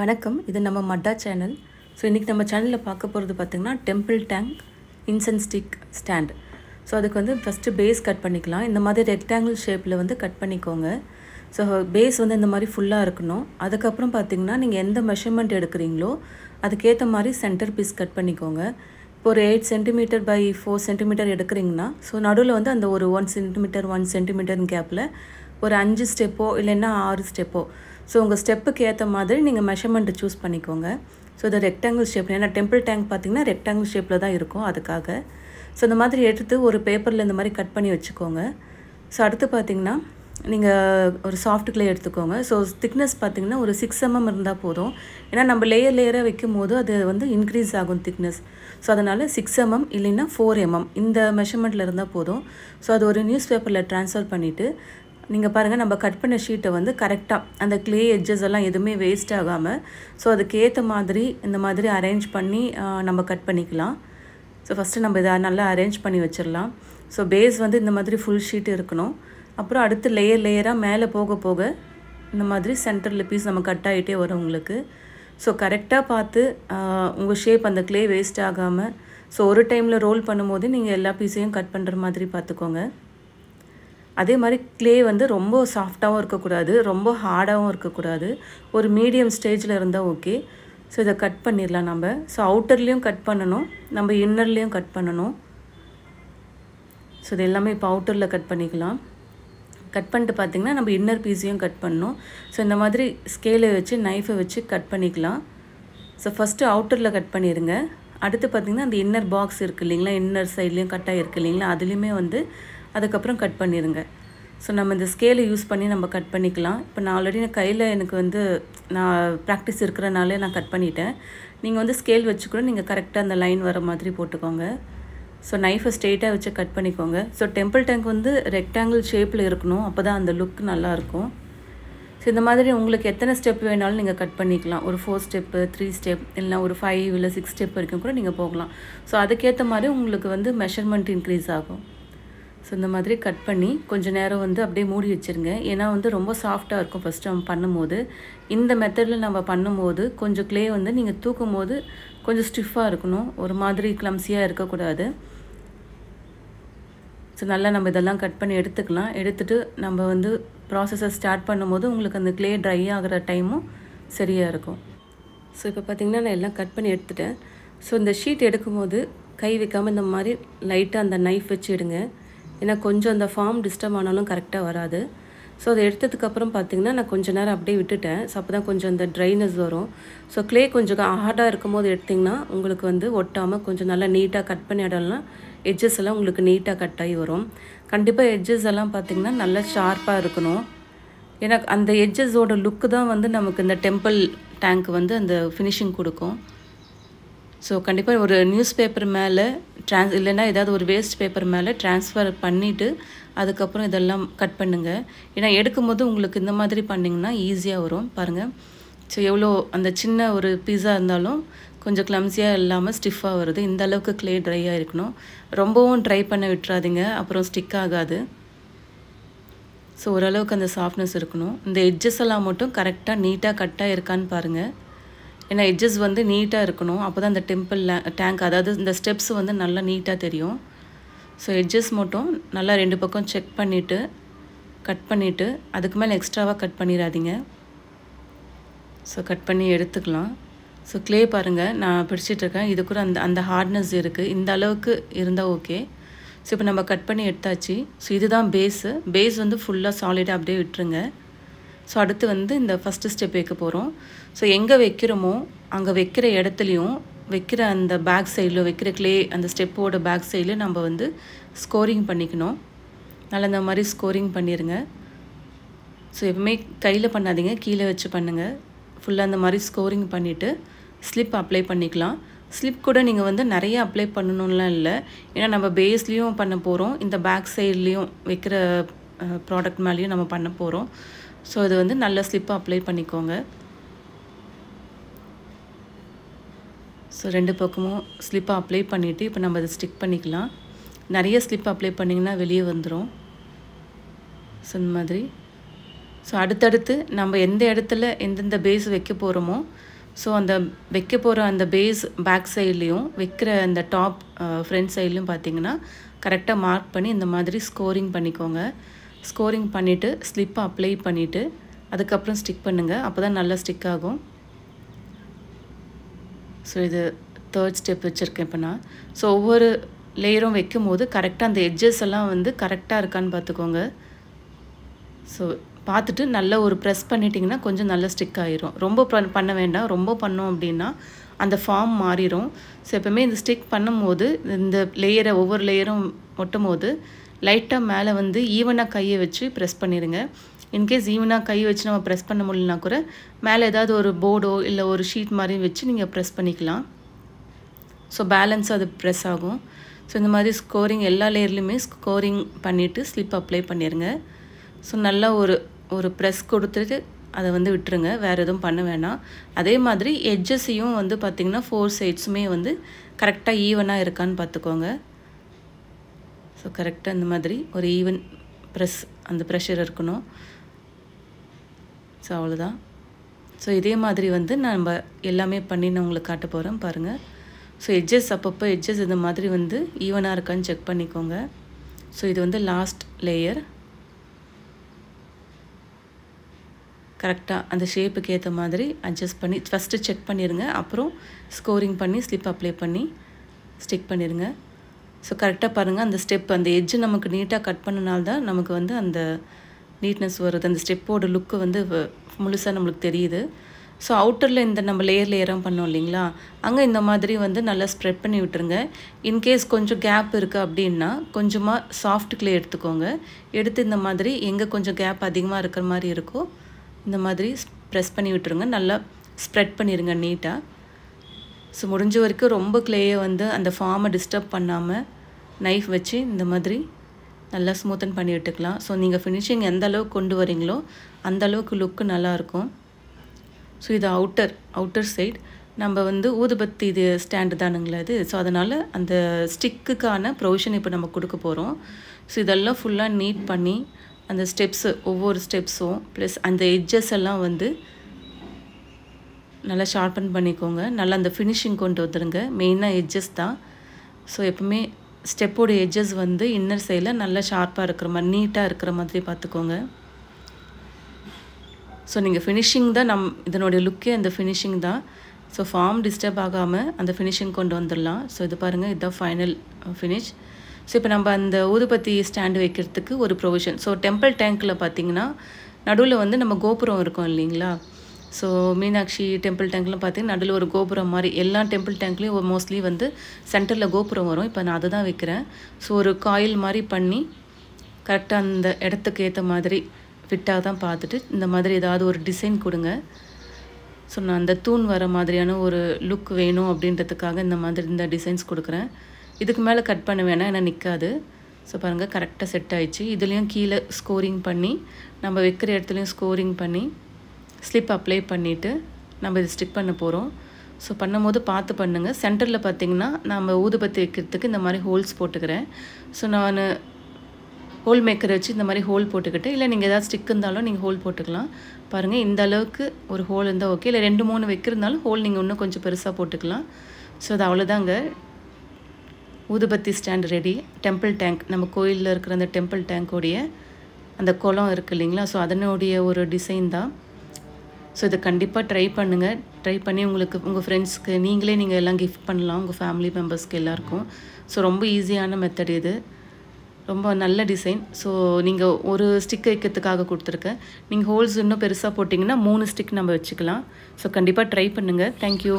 வணக்கம் இது நம்ம மட்டா சேனல் ஸோ இன்றைக்கி நம்ம சேனலில் பார்க்க போகிறது பார்த்திங்கன்னா temple tank incense stick stand so அதுக்கு வந்து ஃபஸ்ட்டு பேஸ் கட் பண்ணிக்கலாம் இந்த மாதிரி ரெக்டாங்கிள் ஷேப்பில் வந்து கட் பண்ணிக்கோங்க ஸோ பேஸ் வந்து இந்த மாதிரி ஃபுல்லாக இருக்கணும் அதுக்கப்புறம் பார்த்திங்கன்னா நீங்கள் எந்த மெஷர்மெண்ட் எடுக்கிறீங்களோ அதுக்கேற்ற மாதிரி சென்டர் பீஸ் கட் பண்ணிக்கோங்க இப்போ ஒரு eight centimetre by four centimetre எடுக்கிறீங்கன்னா ஸோ நடுவில் வந்து அந்த ஒரு ஒன் சென்டிமீட்டர் ஒன் சென்டிமீட்டர் கேப்பில் ஒரு அஞ்சு ஸ்டெப்போ இல்லைன்னா ஆறு ஸ்டெப்போ ஸோ உங்கள் ஸ்டெப்புக்கு ஏற்ற மாதிரி நீங்கள் மெஷர்மெண்ட்டு சூஸ் பண்ணிக்கோங்க ஸோ இது ரெக்டாங்கிள் ஷேப் ஏன்னா டெம்பிள் டேங்க் பார்த்திங்கன்னா ரெக்டாங்கிள் ஷேப்பில் தான் இருக்கும் அதுக்காக ஸோ இந்த மாதிரி எடுத்து ஒரு பேப்பரில் இந்த மாதிரி கட் பண்ணி வச்சுக்கோங்க ஸோ அடுத்து பார்த்திங்கன்னா நீங்கள் ஒரு சாஃப்ட் கிளே எடுத்துக்கோங்க ஸோ திக்னஸ் பார்த்திங்கன்னா ஒரு சிக்ஸ் எம்எம் இருந்தால் போதும் ஏன்னா நம்ம லேயர் லேயராக வைக்கும் போது அது வந்து இன்க்ரீஸ் ஆகும் திக்னஸ் ஸோ அதனால் சிக்ஸ் எம்எம் இல்லைன்னா ஃபோர் எம்எம் இந்த மெஷர்மெண்ட்டில் இருந்தால் போதும் ஸோ அது ஒரு நியூஸ் பேப்பரில் ட்ரான்ஸ்ஃபர் பண்ணிவிட்டு நீங்கள் பாருங்கள் நம்ம கட் பண்ண ஷீட்டை வந்து கரெக்டாக அந்த க்ளே எட்ஜஸ் எல்லாம் எதுவுமே வேஸ்ட் ஆகாமல் ஸோ அதுக்கேற்ற மாதிரி இந்த மாதிரி அரேஞ்ச் பண்ணி நம்ம கட் பண்ணிக்கலாம் ஸோ ஃபஸ்ட்டு நம்ம இதை நல்லா அரேஞ்ச் பண்ணி வச்சிடலாம் ஸோ பேஸ் வந்து இந்த மாதிரி ஃபுல் ஷீட் இருக்கணும் அப்புறம் அடுத்து லேயர் லேயராக மேலே போக போக இந்த மாதிரி சென்டரில் பீஸ் நம்ம கட் ஆகிட்டே வரும் உங்களுக்கு ஸோ கரெக்டாக பார்த்து உங்கள் ஷேப் அந்த க்ளே வேஸ்ட் ஆகாமல் ஸோ ஒரு டைமில் ரோல் பண்ணும்போது நீங்கள் எல்லா பீஸையும் கட் பண்ணுற மாதிரி பார்த்துக்கோங்க அதே மாதிரி க்ளே வந்து ரொம்ப சாஃப்டாகவும் இருக்கக்கூடாது ரொம்ப ஹார்டாகவும் இருக்கக்கூடாது ஒரு மீடியம் ஸ்டேஜில் இருந்தால் ஓகே ஸோ இதை கட் பண்ணிடலாம் நம்ம ஸோ அவுட்டர்லேயும் கட் பண்ணணும் நம்ம இன்னர்லேயும் கட் பண்ணணும் ஸோ இது எல்லாமே இப்போ அவுட்டரில் கட் பண்ணிக்கலாம் கட் பண்ணிட்டு பார்த்திங்கன்னா நம்ம இன்னர் பீஸையும் கட் பண்ணணும் ஸோ இந்த மாதிரி ஸ்கேலை வச்சு நைஃபை வச்சு கட் பண்ணிக்கலாம் ஸோ ஃபஸ்ட்டு அவுட்டரில் கட் பண்ணிடுங்க அடுத்து பார்த்திங்கன்னா அந்த இன்னர் பாக்ஸ் இருக்குது இல்லைங்களா இன்னர் சைட்லேயும் கட் ஆகிருக்கு இல்லைங்களா அதுலேயுமே வந்து அதுக்கப்புறம் கட் பண்ணிடுங்க ஸோ நம்ம இந்த ஸ்கேலை யூஸ் பண்ணி நம்ம கட் பண்ணிக்கலாம் இப்போ நான் ஆல்ரெடி நான் கையில் எனக்கு வந்து நான் ப்ராக்டிஸ் இருக்கிறனாலே நான் கட் பண்ணிட்டேன் நீங்கள் வந்து ஸ்கேல் வச்சு கூட நீங்கள் கரெக்டாக அந்த லைன் வர மாதிரி போட்டுக்கோங்க ஸோ நைஃபை ஸ்ட்ரெயிட்டாக வச்சு கட் பண்ணிக்கோங்க ஸோ டெம்பிள் டேங்க் வந்து ரெக்டாங்கிள் ஷேப்பில் இருக்கணும் அப்போ தான் அந்த லுக் நல்லாயிருக்கும் ஸோ இந்த மாதிரி உங்களுக்கு எத்தனை ஸ்டெப் வேணாலும் நீங்கள் கட் பண்ணிக்கலாம் ஒரு ஃபோர் ஸ்டெப்பு த்ரீ ஸ்டெப் இல்லைனா ஒரு ஃபைவ் இல்லை சிக்ஸ் ஸ்டெப் வரைக்கும் கூட நீங்கள் போகலாம் ஸோ அதுக்கேற்ற மாதிரி உங்களுக்கு வந்து மெஷர்மெண்ட் இன்க்ரீஸ் ஆகும் ஸோ இந்த மாதிரி கட் பண்ணி கொஞ்சம் நேரம் வந்து அப்படியே மூடி வச்சுருங்க ஏன்னா வந்து ரொம்ப சாஃப்டாக இருக்கும் ஃபஸ்ட்டு நம்ம பண்ணும்போது இந்த மெத்தடில் நம்ம பண்ணும்போது கொஞ்சம் க்ளே வந்து நீங்கள் தூக்கும் போது கொஞ்சம் ஸ்டிஃபாக இருக்கணும் ஒரு மாதிரி கிளம்சியாக இருக்கக்கூடாது ஸோ நல்லா நம்ம இதெல்லாம் கட் பண்ணி எடுத்துக்கலாம் எடுத்துகிட்டு நம்ம வந்து ப்ராசஸை ஸ்டார்ட் பண்ணும்போது உங்களுக்கு அந்த க்ளே ட்ரை ஆகிற டைமும் சரியாக இருக்கும் ஸோ இப்போ பார்த்திங்கன்னா நான் எல்லாம் கட் பண்ணி எடுத்துட்டேன் ஸோ இந்த ஷீட் எடுக்கும்போது கை வைக்காமல் இந்த மாதிரி லைட்டாக அந்த நைஃப் வச்சு எடுங்க ஏன்னா கொஞ்சம் அந்த ஃபார்ம் டிஸ்டர்ப் ஆனாலும் கரெக்டாக வராது ஸோ அதை எடுத்ததுக்கப்புறம் பார்த்திங்கன்னா நான் கொஞ்சம் நேரம் அப்படியே விட்டுட்டேன் ஸோ அப்போ தான் கொஞ்சம் அந்த ட்ரைனஸ் வரும் ஸோ க்ளே கொஞ்சம் ஹார்டாக இருக்கும் போது எடுத்திங்கன்னா உங்களுக்கு வந்து ஒட்டாமல் கொஞ்சம் நல்லா நீட்டாக கட் பண்ணி இடம்லாம் எட்ஜஸ் எல்லாம் உங்களுக்கு நீட்டாக கட் ஆகி வரும் கண்டிப்பாக எட்ஜஸ் எல்லாம் பார்த்திங்கன்னா நல்லா ஷார்ப்பாக இருக்கணும் ஏன்னா அந்த எட்ஜஸோட லுக்கு தான் வந்து நமக்கு இந்த டெம்பிள் டேங்க் வந்து அந்த ஃபினிஷிங் கொடுக்கும் ஸோ கண்டிப்பாக ஒரு நியூஸ் பேப்பர் மேலே ட்ரான்ஸ் இல்லைன்னா ஏதாவது ஒரு வேஸ்ட் பேப்பர் மேலே ட்ரான்ஸ்ஃபர் பண்ணிவிட்டு அதுக்கப்புறம் இதெல்லாம் கட் பண்ணுங்கள் ஏன்னா எடுக்கும்போது உங்களுக்கு இந்த மாதிரி பண்ணிங்கன்னா ஈஸியாக வரும் பாருங்கள் ஸோ எவ்வளோ அந்த சின்ன ஒரு பீஸா இருந்தாலும் கொஞ்சம் கிளம்ஸியாக இல்லாமல் ஸ்டிஃபாக வருது இந்த அளவுக்கு க்ளே ட்ரையாக இருக்கணும் ரொம்பவும் ட்ரை பண்ண விட்டுறாதீங்க அப்புறம் ஸ்டிக் ஆகாது ஸோ ஓரளவுக்கு அந்த சாஃப்ட்னஸ் இருக்கணும் இந்த எட்ஜஸ் எல்லாம் மட்டும் கரெக்டாக நீட்டாக கட்டாக இருக்கான்னு பாருங்கள் ஏன்னா எட்ஜஸ் வந்து நீட்டாக இருக்கணும் அப்போ தான் அந்த டெம்பிள் டேங்க் அதாவது இந்த ஸ்டெப்ஸ் வந்து நல்லா நீட்டாக தெரியும் ஸோ எட்ஜஸ் மட்டும் நல்லா ரெண்டு பக்கம் செக் பண்ணிவிட்டு கட் பண்ணிவிட்டு அதுக்கு மேலே எக்ஸ்ட்ராவாக கட் பண்ணிடாதீங்க ஸோ கட் பண்ணி எடுத்துக்கலாம் ஸோ க்ளே பாருங்கள் நான் பிடிச்சிட்ருக்கேன் இது கூட அந்த அந்த ஹார்ட்னஸ் இருக்குது இந்த அளவுக்கு இருந்தால் ஓகே ஸோ இப்போ நம்ம கட் பண்ணி எடுத்தாச்சு ஸோ இதுதான் பேஸு பேஸ் வந்து ஃபுல்லாக சாலிடாக அப்படியே விட்டுருங்க ஸோ அடுத்து வந்து இந்த ஃபஸ்ட்டு ஸ்டெப் வைக்க போகிறோம் ஸோ எங்கே வைக்கிறோமோ அங்கே வைக்கிற இடத்துலையும் வைக்கிற அந்த பேக் சைடில் வைக்கிற கிளே அந்த ஸ்டெப்போட பேக் சைடில் நம்ம வந்து ஸ்கோரிங் பண்ணிக்கணும் நல்லா இந்த மாதிரி ஸ்கோரிங் பண்ணிடுங்க ஸோ எப்பவுமே கையில் பண்ணாதீங்க கீழே வச்சு பண்ணுங்கள் ஃபுல்லாக அந்த மாதிரி ஸ்கோரிங் பண்ணிவிட்டு ஸ்லிப் அப்ளை பண்ணிக்கலாம் ஸ்லிப் கூட நீங்கள் வந்து நிறைய அப்ளை பண்ணணும்லாம் இல்லை ஏன்னா நம்ம பேஸ்லேயும் பண்ண போகிறோம் இந்த பேக் சைட்லேயும் வைக்கிற ப்ராடக்ட் மேலேயும் நம்ம பண்ண போகிறோம் ஸோ இது வந்து நல்ல ஸ்லிப்பு அப்ளை பண்ணிக்கோங்க ஸோ ரெண்டு பக்கமும் ஸ்லிப்பை அப்ளை பண்ணிவிட்டு இப்போ நம்ம அதை ஸ்டிக் பண்ணிக்கலாம் நிறைய ஸ்லிப் அப்ளை பண்ணிங்கன்னா வெளியே வந்துடும் ஸோ இந்த மாதிரி ஸோ அடுத்தடுத்து நம்ம எந்த இடத்துல எந்தெந்த பேஸ் வைக்க போகிறோமோ ஸோ அந்த வைக்க போகிற அந்த பேஸ் பேக் சைட்லேயும் வைக்கிற அந்த டாப் ஃப்ரண்ட் சைட்லேயும் பார்த்தீங்கன்னா கரெக்டாக மார்க் பண்ணி இந்த மாதிரி ஸ்கோரிங் பண்ணிக்கோங்க ஸ்கோரிங் பண்ணிவிட்டு ஸ்லிப்பை அப்ளை பண்ணிவிட்டு அதுக்கப்புறம் ஸ்டிக் பண்ணுங்கள் அப்போ தான் நல்லா ஸ்டிக் ஆகும் ஸோ இது தேர்ட் ஸ்டெப் வச்சுருக்கேன் இப்போ நான் ஸோ ஒவ்வொரு லேயரும் வைக்கும் போது கரெக்டாக அந்த எட்ஜஸ் எல்லாம் வந்து கரெக்டாக இருக்கான்னு பார்த்துக்கோங்க ஸோ பார்த்துட்டு நல்லா ஒரு ப்ரெஸ் பண்ணிட்டீங்கன்னா கொஞ்சம் நல்லா ஸ்டிக் ஆகிரும் ரொம்ப பண்ண வேண்டாம் ரொம்ப பண்ணோம் அப்படின்னா அந்த ஃபார்ம் மாறிடும் ஸோ எப்போவுமே இந்த ஸ்டிக் போது இந்த லேயரை ஒவ்வொரு லேயரும் ஒட்டும் போது லைட்டாக மேலே வந்து ஈவனாக கையை வச்சு ப்ரெஸ் பண்ணிடுங்க இன்கேஸ் ஈவனாக கை வச்சு நம்ம ப்ரெஸ் பண்ண முடியலனா கூட மேலே ஏதாவது ஒரு போர்டோ இல்லை ஒரு ஷீட் மாதிரியும் வச்சு நீங்கள் ப்ரெஸ் பண்ணிக்கலாம் ஸோ பேலன்ஸ் அது ப்ரெஸ் ஆகும் ஸோ இந்த மாதிரி ஸ்கோரிங் எல்லா லேயர்லேயுமே ஸ்கோரிங் பண்ணிவிட்டு ஸ்லிப் அப்ளை பண்ணிடுங்க ஸோ நல்லா ஒரு ஒரு ப்ரெஸ் கொடுத்துட்டு அதை வந்து விட்டுருங்க வேறு எதுவும் பண்ண வேணாம் அதே மாதிரி எட்ஜஸையும் வந்து பார்த்திங்கன்னா ஃபோர் சைட்ஸுமே வந்து கரெக்டாக ஈவனாக இருக்கான்னு பார்த்துக்கோங்க ஸோ கரெக்டாக இந்த மாதிரி ஒரு ஈவன் ப்ரெஸ் அந்த ப்ரெஷர் இருக்கணும் ஸோ அவ்வளோதான் ஸோ இதே மாதிரி வந்து நான் நம்ம எல்லாமே பண்ணி நான் உங்களுக்கு காட்ட போகிறேன் பாருங்கள் ஸோ எட்ஜஸ் அப்பப்போ எட்ஜஸ் இந்த மாதிரி வந்து ஈவனாக இருக்கான்னு செக் பண்ணிக்கோங்க ஸோ இது வந்து லாஸ்ட் லேயர் கரெக்டாக அந்த ஷேப்புக்கு ஏற்ற மாதிரி அட்ஜஸ்ட் பண்ணி ஃபஸ்ட்டு செக் பண்ணிடுங்க அப்புறம் ஸ்கோரிங் பண்ணி ஸ்லிப் அப்ளை பண்ணி ஸ்டிக் பண்ணிடுங்க ஸோ கரெக்டாக பாருங்கள் அந்த ஸ்டெப் அந்த எஜ்ஜை நமக்கு நீட்டாக கட் பண்ணனால்தான் நமக்கு வந்து அந்த நீட்னஸ் வருது அந்த ஸ்டெப்போட லுக்கு வந்து முழுசாக நம்மளுக்கு தெரியுது ஸோ அவுட்டரில் இந்த நம்ம லேயர் லேயராக பண்ணோம் இல்லைங்களா அங்கே இந்த மாதிரி வந்து நல்லா ஸ்ப்ரெட் பண்ணி விட்டுருங்க இன்கேஸ் கொஞ்சம் கேப் இருக்குது அப்படின்னா கொஞ்சமாக சாஃப்ட் கிளே எடுத்துக்கோங்க எடுத்து இந்த மாதிரி எங்கே கொஞ்சம் கேப் அதிகமாக இருக்கிற மாதிரி இருக்கோ இந்த மாதிரி ப்ரெஸ் பண்ணி விட்டுருங்க நல்லா ஸ்ப்ரெட் பண்ணிடுங்க நீட்டாக ஸோ முடிஞ்ச வரைக்கும் ரொம்ப கிளேயை வந்து அந்த ஃபார்மை டிஸ்டர்ப் பண்ணாமல் நைஃப் வச்சு இந்த மாதிரி நல்லா ஸ்மூத்தன் பண்ணி விட்டுக்கலாம் ஸோ நீங்கள் ஃபினிஷிங் எந்த அளவுக்கு கொண்டு வரீங்களோ அந்த அளவுக்கு லுக்கு நல்லாயிருக்கும் ஸோ இது அவுட்டர் அவுட்டர் சைட் நம்ம வந்து ஊதுபத்தி இது ஸ்டாண்டு தானுங்களா இது ஸோ அதனால் அந்த ஸ்டிக்குக்கான ப்ரொவிஷன் இப்போ நம்ம கொடுக்க போகிறோம் ஸோ இதெல்லாம் ஃபுல்லாக நீட் பண்ணி அந்த ஸ்டெப்ஸு ஒவ்வொரு ஸ்டெப்ஸும் ப்ளஸ் அந்த எட்ஜஸ் எல்லாம் வந்து நல்லா ஷார்பன் பண்ணிக்கோங்க நல்லா அந்த ஃபினிஷிங் கொண்டு வந்துடுங்க மெயினாக எட்ஜஸ் தான் ஸோ எப்பவுமே ஸ்டெப்போட எட்ஜஸ் வந்து இன்னர் சைடில் நல்லா ஷார்ப்பாக இருக்கிற மாதிரி நீட்டாக இருக்கிற மாதிரி பார்த்துக்கோங்க ஸோ நீங்கள் ஃபினிஷிங் தான் நம் இதனுடைய லுக்கே அந்த ஃபினிஷிங் தான் ஸோ ஃபார்ம் டிஸ்டர்ப் ஆகாமல் அந்த ஃபினிஷிங் கொண்டு வந்துடலாம் ஸோ இது பாருங்கள் இதுதான் ஃபைனல் ஃபினிஷ் ஸோ இப்போ நம்ம அந்த ஊதுபத்தி ஸ்டாண்டு வைக்கிறதுக்கு ஒரு ப்ரொவிஷன் ஸோ டெம்பிள் டேங்க்கில் பார்த்தீங்கன்னா நடுவில் வந்து நம்ம கோபுரம் இருக்கும் இல்லைங்களா ஸோ மீனாட்சி டெம்பிள் டேங்க்லாம் பார்த்தீங்கன்னா நடுவில் ஒரு கோபுரம் மாதிரி எல்லா டெம்பிள் டேங்க்லேயும் மோஸ்ட்லி வந்து சென்டரில் கோபுரம் வரும் இப்போ நான் அதை தான் வைக்கிறேன் ஸோ ஒரு காயில் மாதிரி பண்ணி கரெக்டாக அந்த இடத்துக்கு ஏற்ற மாதிரி ஃபிட்டாக தான் பார்த்துட்டு இந்த மாதிரி ஏதாவது ஒரு டிசைன் கொடுங்க ஸோ நான் அந்த தூண் வர மாதிரியான ஒரு லுக் வேணும் அப்படின்றதுக்காக இந்த மாதிரி இந்த டிசைன்ஸ் கொடுக்குறேன் இதுக்கு மேலே கட் பண்ண வேணாம் ஏன்னா நிற்காது ஸோ பாருங்கள் கரெக்டாக செட் ஆயிடுச்சு இதுலேயும் கீழே ஸ்கோரிங் பண்ணி நம்ம வைக்கிற இடத்துலையும் ஸ்கோரிங் பண்ணி ஸ்லிப் அப்ளை பண்ணிவிட்டு நம்ம இதை ஸ்டிக் பண்ண போகிறோம் ஸோ பண்ணும்போது பார்த்து பண்ணுங்கள் சென்டரில் பார்த்திங்கன்னா நம்ம ஊதுபத்தி வைக்கிறதுக்கு இந்த மாதிரி ஹோல்ஸ் போட்டுக்கிறேன் ஸோ நான் ஹோல் மேக்கர் வச்சு இந்த மாதிரி ஹோல் போட்டுக்கிட்டு இல்லை நீங்கள் ஏதாவது ஸ்டிக் இருந்தாலும் நீங்கள் ஹோல் போட்டுக்கலாம் பாருங்கள் இந்த அளவுக்கு ஒரு ஹோல் இருந்தால் ஓகே இல்லை ரெண்டு மூணு வைக்கிருந்தாலும் ஹோல் நீங்கள் இன்னும் கொஞ்சம் பெருசாக போட்டுக்கலாம் ஸோ அது அவ்வளோதாங்க ஊதுபத்தி ஸ்டாண்ட் ரெடி டெம்பிள் டேங்க் நம்ம கோயிலில் இருக்கிற அந்த டெம்பிள் டேங்கோடைய அந்த குளம் இருக்குது இல்லைங்களா ஸோ அதனுடைய ஒரு டிசைன் தான் ஸோ இதை கண்டிப்பாக ட்ரை பண்ணுங்கள் ட்ரை பண்ணி உங்களுக்கு உங்கள் ஃப்ரெண்ட்ஸ்க்கு நீங்களே நீங்கள் எல்லாம் கிஃப்ட் பண்ணலாம் உங்கள் ஃபேமிலி மெம்பர்ஸ்க்கு எல்லாருக்கும் ஸோ ரொம்ப ஈஸியான மெத்தட் இது ரொம்ப நல்ல டிசைன் ஸோ நீங்கள் ஒரு ஸ்டிக் வைக்கிறதுக்காக கொடுத்துருக்கேன் நீங்கள் ஹோல்ஸ் இன்னும் பெருசாக போட்டிங்கன்னா மூணு ஸ்டிக் நம்ம வச்சுக்கலாம் ஸோ கண்டிப்பாக ட்ரை பண்ணுங்கள் தேங்க்யூ